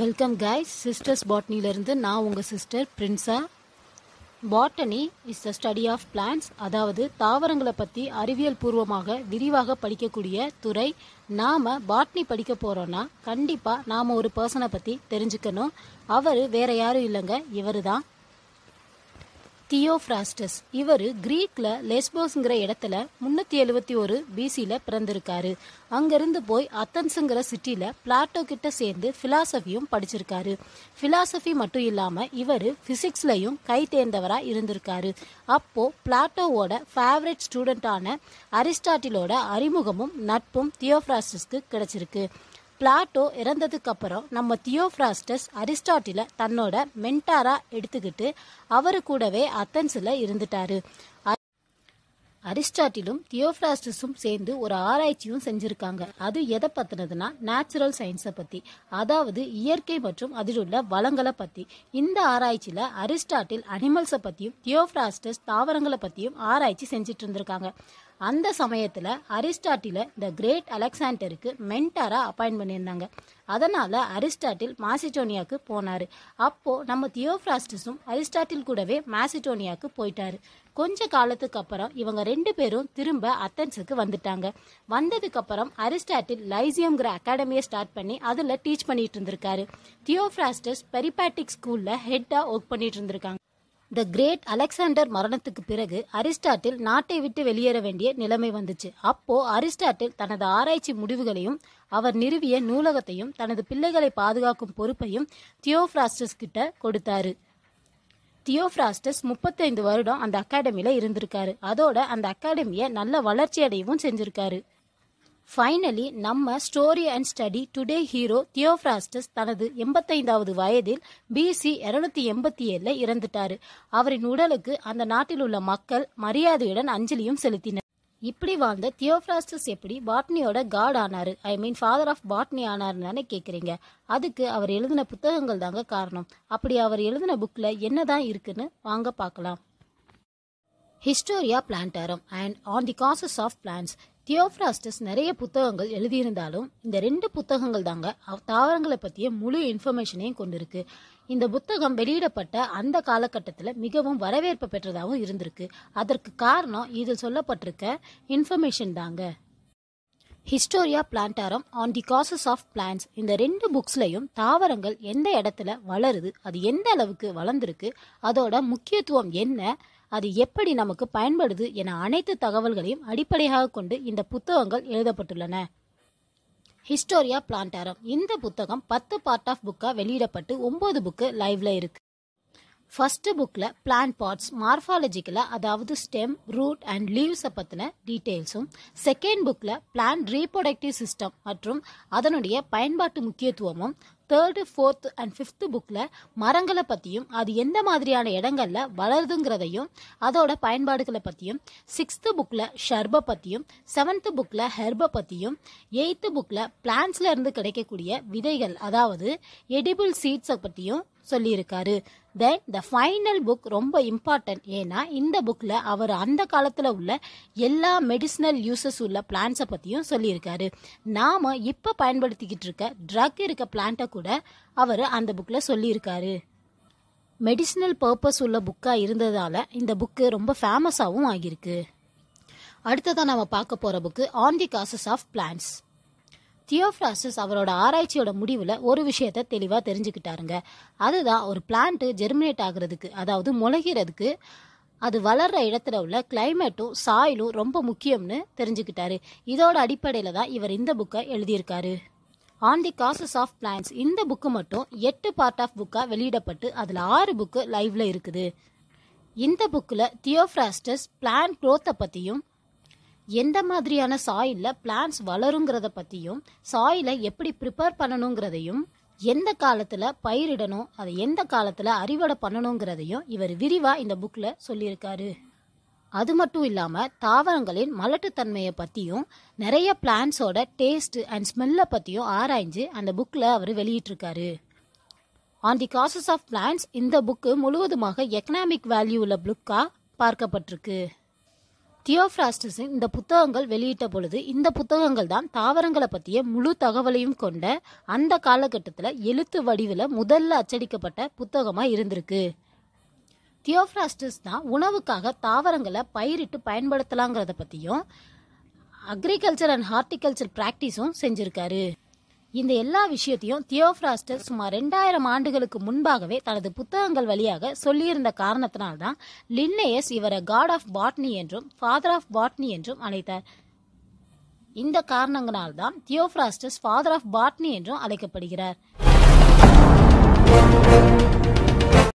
welcome guys sisters பாட்னிலேருந்து நான் உங்கள் சிஸ்டர் பிரின்ஸா botany is the study of plants அதாவது தாவரங்களை பற்றி அறிவியல் பூர்வமாக விரிவாக படிக்கக்கூடிய துறை நாம் பாட்னி படிக்க போகிறோன்னா கண்டிப்பாக நாம் ஒரு பர்சனை பற்றி தெரிஞ்சுக்கணும் அவர் வேறு யாரும் இல்லைங்க இவர் தான் தியோஃப்ராஸ்டஸ் இவர் கிரீக்ல லெஸ்போஸ்ங்கிற இடத்துல முன்னூத்தி எழுவத்தி ஒரு பிசியில பிறந்திருக்காரு அங்கிருந்து போய் அத்தன்ஸுங்கிற சிட்டில பிளாட்டோ கிட்ட சேர்ந்து பிலாசபியும் படிச்சிருக்காரு பிலாசபி மட்டும் இல்லாம இவர் பிசிக்ஸ்லயும் கை தேர்ந்தவரா இருந்திருக்காரு அப்போ பிளாட்டோவோட ஃபேவரட் ஸ்டூடெண்டான அரிஸ்டாட்டிலோட அறிமுகமும் நட்பும் தியோஃப்ராஸ்டஸ்க்கு கிடைச்சிருக்கு பிளாட்டோ இறந்ததுக்கு அப்புறம் நம்ம தியோபிராஸ்டஸ் அரிஸ்டாட்டில தன்னோட மென்டாரா எடுத்துக்கிட்டு அவரு கூடவே அத்தன்ஸ்ல இருந்துட்டாரு அரிஸ்டாட்டிலும் தியோபிராஸ்டஸும் சேர்ந்து ஒரு ஆராய்ச்சியும் செஞ்சிருக்காங்க அது எதை பத்தினதுன்னா நேச்சுரல் சயின்ஸை பத்தி அதாவது இயற்கை மற்றும் அதில் உள்ள வளங்களை பத்தி இந்த ஆராய்ச்சியில அரிஸ்டாட்டில் அனிமல்ஸை பத்தியும் தியோஃப்ராஸ்டஸ் தாவரங்களை பத்தியும் ஆராய்ச்சி செஞ்சுட்டு இருந்திருக்காங்க அந்த சமயத்தில் அரிஸ்டாட்டில த கிரேட் அலெக்சாண்டருக்கு மென்டாராக அப்பாயின்ட் பண்ணியிருந்தாங்க அதனால் அரிஸ்டாட்டில் மாசிடோனியாவுக்கு போனார் அப்போது நம்ம தியோஃப்ராஸ்டஸும் அரிஸ்டாட்டில் கூடவே மாசிடோனியாவுக்கு போயிட்டார் கொஞ்ச காலத்துக்கு அப்புறம் இவங்க ரெண்டு பேரும் திரும்ப அத்தன்ஸுக்கு வந்துட்டாங்க வந்ததுக்கப்புறம் அரிஸ்டாட்டில் லைசியம்ங்கிற அகாடமியை ஸ்டார்ட் பண்ணி அதில் டீச் பண்ணிட்டு இருந்திருக்காரு தியோஃப்ராஸ்டஸ் பெரிபாட்டிக் ஸ்கூலில் ஹெட்டாக ஒர்க் பண்ணிட்டு இருந்திருக்காங்க த கிரேட் அலெக்சாண்டர் மரணத்துக்கு பிறகு அரிஸ்டாட்டில் நாட்டை விட்டு வெளியேற வேண்டிய நிலைமை வந்துச்சு அப்போ அரிஸ்டாட்டில் தனது ஆராய்ச்சி முடிவுகளையும் அவர் நிறுவிய நூலகத்தையும் தனது பிள்ளைகளை பாதுகாக்கும் பொறுப்பையும் தியோபிராஸ்டஸ் கிட்ட கொடுத்தாரு தியோபிராஸ்டஸ் முப்பத்தைந்து வருடம் அந்த அகாடமியில் இருந்திருக்காரு அதோட அந்த அகாடமியை நல்ல வளர்ச்சி அடையவும் செஞ்சிருக்காரு ஃபைனலி நம்ம story and study today hero Theophrastus தனது எண்பத்தைந்தாவது வயதில் பிசி இருநூத்தி எண்பத்தி ஏழில் இறந்துட்டாரு அவரின் உடலுக்கு அந்த நாட்டில் உள்ள மக்கள் மரியாதையுடன் அஞ்சலியும் செலுத்தினர் இப்படி வாழ்ந்த தியோஃப்ராஸ்டஸ் எப்படி பாட்னியோட காட் ஆனார் I mean father of botany ஆனாருன்னு கேட்குறீங்க அதுக்கு அவர் எழுதின புத்தகங்கள் தாங்க காரணம் அப்படி அவர் எழுதின புக்கில் என்னதான் இருக்குன்னு வாங்க பார்க்கலாம் Historia Plantarum and on the causes of plants Theophrastus நிறைய புத்தகங்கள் எழுதியிருந்தாலும் இந்த ரெண்டு புத்தகங்கள் தாங்க தாவரங்களை பற்றிய முழு இன்ஃபர்மேஷனையும் கொண்டிருக்கு இந்த புத்தகம் வெளியிடப்பட்ட அந்த காலகட்டத்தில் மிகவும் வரவேற்பு பெற்றதாகவும் இருந்திருக்கு அதற்கு காரணம் இதில் சொல்லப்பட்டிருக்க இன்ஃபர்மேஷன் தாங்க Historia Plantarum on the causes of plants இந்த ரெண்டு புக்ஸ்லையும் தாவரங்கள் எந்த இடத்துல வளருது அது எந்த அளவுக்கு வளர்ந்துருக்கு அதோட முக்கியத்துவம் என்ன அது எப்படி நமக்கு பயன்படுது என அனைத்து தகவல்களையும் அடிப்படையாக கொண்டு இந்த புத்தகங்கள் எழுதப்பட்டுள்ளன ஹிஸ்டோரியா பிளான்டாரம் இந்த புத்தகம் பத்து பார்ட் ஆஃப் புக்காக வெளியிடப்பட்டு ஒம்பது புக்கு லைவ்ல இருக்கு ஃபர்ஸ்ட் புக்கில் பிளான்ட் பார்ட்ஸ் மார்ஃபாலஜிக்கலாக அதாவது ஸ்டெம் ரூட் அண்ட் லீவ்ஸை பற்றின டீட்டெயில்ஸும் செகண்ட் புக்கில் பிளான்ட் ரீப்ரொடக்டிவ் சிஸ்டம் மற்றும் அதனுடைய பயன்பாட்டு முக்கியத்துவமும் தேர்டு ஃபோர்த்து அண்ட் ஃபிஃப்த்து புக்கில் மரங்களை பற்றியும் அது எந்த மாதிரியான இடங்களில் வளருதுங்கிறதையும் அதோட பயன்பாடுகளை பற்றியும் சிக்ஸ்த்து புக்கில் ஷர்பை பற்றியும் செவன்த்து புக்கில் ஹெர்பை பற்றியும் எயித்து புக்கில் பிளான்ட்ஸில் இருந்து கிடைக்கக்கூடிய விதைகள் அதாவது எடிபிள் சீட்ஸை பற்றியும் சொல்லியிருக்காரு தென் த ஃபைனல் புக் ரொம்ப இம்பார்ட்டன்ட் ஏன்னா இந்த புக்கில் அவர் அந்த காலத்தில் உள்ள எல்லா மெடிசினல் யூசஸ் உள்ள பிளான்ஸை பற்றியும் சொல்லியிருக்காரு நாம் இப்போ பயன்படுத்திக்கிட்டு இருக்க ட்ரக் இருக்க பிளான்ட்டை கூட அவர் அந்த புக்கில் சொல்லியிருக்காரு மெடிசினல் பர்பஸ் உள்ள புக்காக இருந்ததால் இந்த புக்கு ரொம்ப ஃபேமஸாகவும் ஆகியிருக்கு அடுத்ததாக நம்ம பார்க்க போகிற book on the causes of plants Theophrastus அவரோட ஆராய்ச்சியோட முடிவில் ஒரு விஷயத்த தெளிவாக தெரிஞ்சுக்கிட்டாருங்க அதுதான் ஒரு பிளான்ட்டு ஜெர்மினேட் ஆகுறதுக்கு அதாவது முளைகிறதுக்கு அது வளர்கிற இடத்துல உள்ள கிளைமேட்டும் சாயிலும் ரொம்ப முக்கியம்னு தெரிஞ்சுக்கிட்டாரு இதோட அடிப்படையில் தான் இவர் இந்த புக்கை எழுதியிருக்காரு on the causes of plants இந்த புக்கு மட்டும் எட்டு பார்ட் ஆஃப் புக்காக வெளியிடப்பட்டு அதில் ஆறு புக்கு லைவ்ல இருக்குது இந்த புக்கில் தியோஃப்ராஸ்டஸ் பிளான் குரோத்தை பற்றியும் எந்த மாதிரியான சாயிலில் பிளான்ஸ் வளருங்கிறத பற்றியும் சாயிலை எப்படி ப்ரிப்பேர் பண்ணணுங்கிறதையும் எந்த காலத்தில் பயிரிடணும் அதை எந்த காலத்தில் அறிவடை பண்ணணுங்கிறதையும் இவர் விரிவாக இந்த புக்கில் சொல்லியிருக்காரு அது மட்டும் இல்லாமல் தாவரங்களின் மலட்டுத்தன்மையை பற்றியும் நிறைய பிளான்ஸோட டேஸ்ட்டு அண்ட் ஸ்மெல்லை பற்றியும் ஆராய்ஞ்சு அந்த புக்கில் அவர் வெளியிட்டிருக்காரு on the causes of plants இந்த புக்கு முழுவதுமாக எக்கனாமிக் வேல்யூ உள்ள புக்காக பார்க்கப்பட்டிருக்கு தியோஃப்ராஸ்டஸின் இந்த புத்தகங்கள் வெளியிட்ட பொழுது இந்த புத்தகங்கள் தான் தாவரங்களை பற்றிய முழு தகவலையும் கொண்ட அந்த காலகட்டத்தில் எழுத்து வடிவில் முதல்ல அச்சடிக்கப்பட்ட புத்தகமாக இருந்திருக்கு தியோஃப்ராஸ்டஸ் தான் உணவுக்காக தாவரங்களை பயிரிட்டு பயன்படுத்தலாங்கிறத பற்றியும் அக்ரிகல்ச்சர் அண்ட் ஹார்டிகல்ச்சர் ப்ராக்டிஸும் செஞ்சுருக்காரு இந்த எல்லா விஷயத்தையும் தியோஃபிராஸ்டர் சுமார் ரெண்டாயிரம் ஆண்டுகளுக்கு முன்பாகவே தனது புத்தகங்கள் வழியாக சொல்லியிருந்த காரணத்தினால்தான் லின்னேயஸ் இவரை காட் ஆஃப் பாட்னி என்றும் ஃபாதர் ஆஃப் பாட்னி என்றும் அழைத்தார் இந்த காரணங்களால்தான் தியோஃபிராஸ்டஸ் ஃபாதர் ஆஃப் பாட்னி என்றும் அழைக்கப்படுகிறார்